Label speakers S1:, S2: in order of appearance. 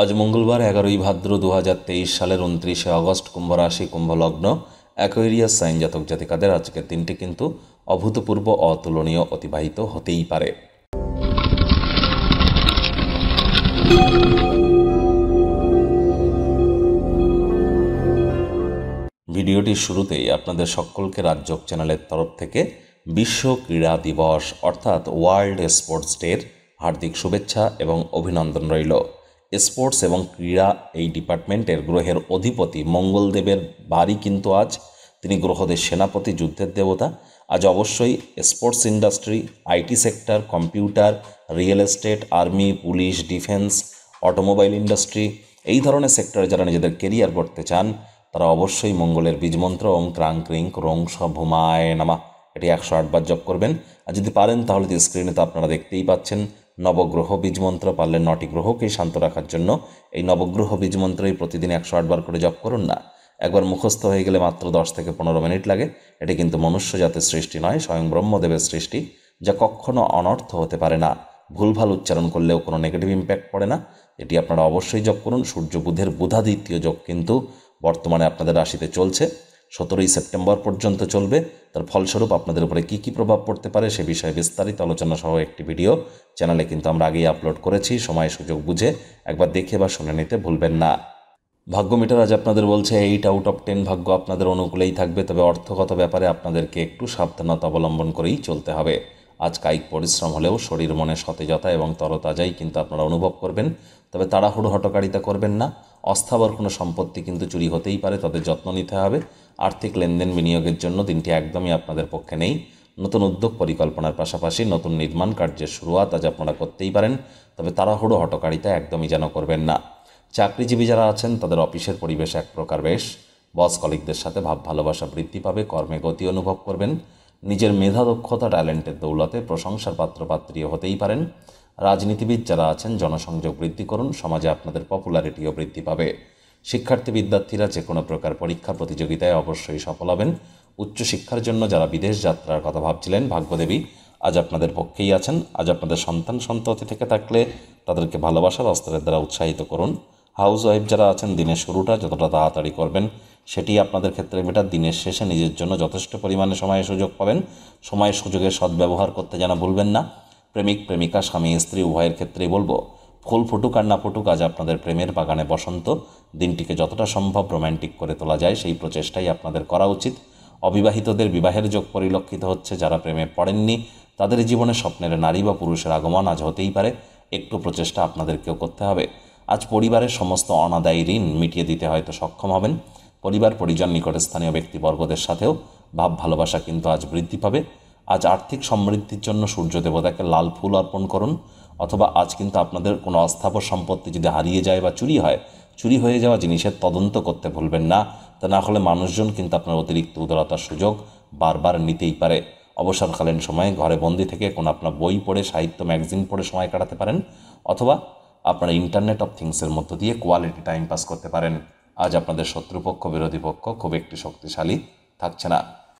S1: আজ মঙ্গলবার এগারোই ভাদ্র দু সালের উনত্রিশে অগস্ট কুম্ভ রাশি কুম্ভলগ্ন অ্যাকোয়েরিয়াস সাইন জাতক জাতিকাদের আজকের দিনটি কিন্তু অভূতপূর্ব অতুলনীয় অতিবাহিত হতেই পারে ভিডিওটির শুরুতেই আপনাদের সকলকে রাজ্যক চ্যানেলের তরফ থেকে বিশ্ব ক্রীড়া দিবস অর্থাৎ ওয়ার্ল্ড স্পোর্টস ডের হার্দিক শুভেচ্ছা এবং অভিনন্দন রইল স্পোর্টস এবং ক্রীড়া এই ডিপার্টমেন্টের গ্রহের অধিপতি মঙ্গলদেবের বাড়ি কিন্তু আজ তিনি গ্রহদের সেনাপতি যুদ্ধের দেবতা আজ অবশ্যই sports industry IT sector computer real estate army police defence automobile industry এই ধরনের সেক্টরে যারা নিজেদের কেরিয়ার গড়তে চান তারা অবশ্যই মঙ্গলের বীজমন্ত্র ওং ক্রাং ক্রিং রং সভুমায় নামা এটি একশো আটবার জপ করবেন আর যদি পারেন তাহলে স্ক্রিনে তো আপনারা দেখতেই পাচ্ছেন নবগ্রহ বীজমন্ত্র পারলে নটি গ্রহকে শান্ত রাখার জন্য এই নবগ্রহ বীজমন্ত্রই প্রতিদিন একশো আটবার করে জপ করুন না একবার মুখস্থ হয়ে গেলে মাত্র দশ থেকে পনেরো মিনিট লাগে এটি কিন্তু মনুষ্য জাতের সৃষ্টি নয় স্বয়ং ব্রহ্মদেবের সৃষ্টি যা কখনো অনর্থ হতে পারে না ভুলভাল উচ্চারণ করলেও কোনো নেগেটিভ ইম্প্যাক্ট পড়ে না এটি আপনারা অবশ্যই জপ করুন সূর্য বুধের বুধাদিত্য যোগ কিন্তু বর্তমানে আপনাদের রাশিতে চলছে সতেরোই সেপ্টেম্বর পর্যন্ত চলবে তার ফলস্বরূপ আপনাদের উপরে কী কী প্রভাব পড়তে পারে সে বিষয়ে বিস্তারিত আলোচনা সহ একটি ভিডিও চ্যানেলে কিন্তু আমরা আগেই আপলোড করেছি সময় সুযোগ বুঝে একবার দেখে বা শুনে নিতে ভুলবেন না ভাগ্য মিটার আজ আপনাদের বলছে এইট আউট অফ টেন ভাগ্য আপনাদের অনুকূলেই থাকবে তবে অর্থগত ব্যাপারে আপনাদেরকে একটু সাবধানতা অবলম্বন করেই চলতে হবে আজ কায়িক পরিশ্রম হলেও শরীর মনে সতেজতা এবং তরতাজাই কিন্তু আপনারা অনুভব করবেন তবে তাড়াহুড়ো হটকারিতা করবেন না অস্থাবর কোনো সম্পত্তি কিন্তু চুরি হতেই পারে তাদের যত্ন নিতে হবে আর্থিক লেনদেন বিনিয়োগের জন্য দিনটি একদমই আপনাদের পক্ষে নেই নতুন উদ্যোগ পরিকল্পনার পাশাপাশি নতুন নির্মাণ কার্যের শুরুয়াত আজ আপনারা করতেই পারেন তবে তাড়াহুড়ো হটকারিতা একদমই যেন করবেন না চাকরিজীবী যারা আছেন তাদের অফিসের পরিবেশ এক প্রকার বেশ বস কলিকদের সাথে ভাব ভালোবাসা বৃদ্ধি পাবে কর্মে গতি অনুভব করবেন নিজের মেধা দক্ষতা ট্যালেন্টের দৌলতে প্রশংসার পাত্রপাত্রীও হতেই পারেন রাজনীতিবিদ যারা আছেন জনসংযোগ বৃদ্ধি করুন সমাজে আপনাদের পপুলারিটিও বৃদ্ধি পাবে শিক্ষার্থী বিদ্যার্থীরা যে কোনো প্রকার পরীক্ষা প্রতিযোগিতায় অবশ্যই সফল হবেন উচ্চশিক্ষার জন্য যারা বিদেশ যাত্রার কথা ভাবছিলেন ভাগ্যদেবী আজ আপনাদের পক্ষেই আছেন আজ আপনাদের সন্তান সন্ততি থেকে থাকলে তাদেরকে ভালোবাসার অস্ত্রের দ্বারা উৎসাহিত করুন হাউস ওয়াইফ যারা আছেন দিনের শুরুটা যতটা তাড়াতাড়ি করবেন সেটি আপনাদের ক্ষেত্রে বেটার দিনের শেষে নিজের জন্য যথেষ্ট পরিমাণে সময়ের সুযোগ পাবেন সময়ের সুযোগের সদ্ব্যবহার করতে যেন ভুলবেন না প্রেমিক প্রেমিকা স্বামী স্ত্রী উভয়ের ক্ষেত্রেই বলবো ফুল ফুটুক আর না ফুটুক আজ আপনাদের প্রেমের বাগানে বসন্ত দিনটিকে যতটা সম্ভব রোম্যান্টিক করে তোলা যায় সেই প্রচেষ্টাই আপনাদের করা উচিত অবিবাহিতদের বিবাহের যোগ পরিলক্ষিত হচ্ছে যারা প্রেমে পড়েননি তাদের জীবনে স্বপ্নের নারী বা পুরুষের আগমন আজ হতেই পারে একটু প্রচেষ্টা আপনাদেরকেও করতে হবে আজ পরিবারের সমস্ত অনাদায়ী ঋণ মিটিয়ে দিতে হয়তো সক্ষম হবেন পরিবার পরিজন নিকটস্থানীয় ব্যক্তিবর্গদের সাথেও ভাব ভালোবাসা কিন্তু আজ বৃদ্ধি পাবে আজ আর্থিক সমৃদ্ধির জন্য সূর্য দেবতাকে লাল ফুল অর্পণ করুন অথবা আজ কিন্তু আপনাদের কোনো অস্থাবর সম্পত্তি যদি হারিয়ে যায় বা চুরি হয় চুরি হয়ে যাওয়া জিনিসের তদন্ত করতে ভুলবেন না তা না হলে মানুষজন কিন্তু আপনার অতিরিক্ত উদারতার সুযোগ বারবার নিতেই পারে অবসরকালীন সময়ে ঘরে বন্দি থেকে কোনো আপনার বই পড়ে সাহিত্য ম্যাগজিন পড়ে সময় কাটাতে পারেন অথবা আপনার ইন্টারনেট অফ থিংসের মধ্য দিয়ে কোয়ালিটি টাইম পাস করতে পারেন আজ আপনাদের শত্রুপক্ষ বিরোধী পক্ষ খুব একটি শক্তিশালী থাকছে না